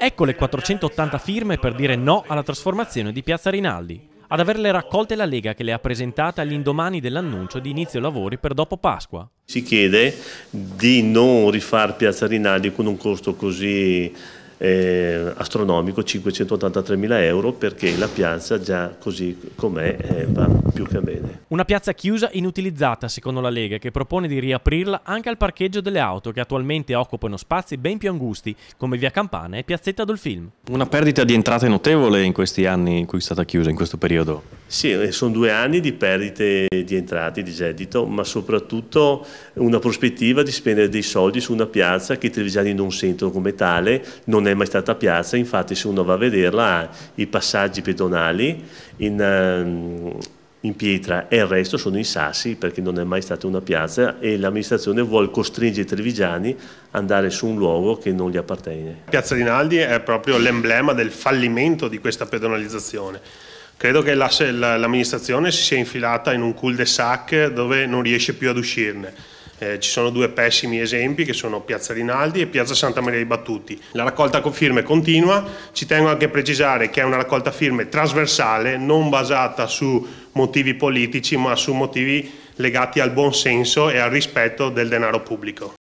Ecco le 480 firme per dire no alla trasformazione di Piazza Rinaldi. Ad averle raccolte la Lega che le ha presentate all'indomani dell'annuncio di inizio lavori per dopo Pasqua. Si chiede di non rifare Piazza Rinaldi con un costo così eh, astronomico mila euro perché la piazza già così com'è eh, va più che bene. Una piazza chiusa inutilizzata secondo la Lega che propone di riaprirla anche al parcheggio delle auto che attualmente occupano spazi ben più angusti come via Campana e piazzetta Dolfilm. Una perdita di entrate notevole in questi anni in cui è stata chiusa, in questo periodo. Sì, sono due anni di perdite di entrate, di gettito, ma soprattutto una prospettiva di spendere dei soldi su una piazza che i trevigiani non sentono come tale, non è mai stata piazza, infatti se uno va a vederla ha i passaggi pedonali in, ehm, in pietra e il resto sono in sassi perché non è mai stata una piazza e l'amministrazione vuole costringere i trevigiani ad andare su un luogo che non gli appartiene. Piazza Rinaldi è proprio l'emblema del fallimento di questa pedonalizzazione Credo che l'amministrazione si sia infilata in un cul-de-sac dove non riesce più ad uscirne. Eh, ci sono due pessimi esempi che sono Piazza Rinaldi e Piazza Santa Maria di Battuti. La raccolta con firme continua, ci tengo anche a precisare che è una raccolta firme trasversale, non basata su motivi politici ma su motivi legati al buon senso e al rispetto del denaro pubblico.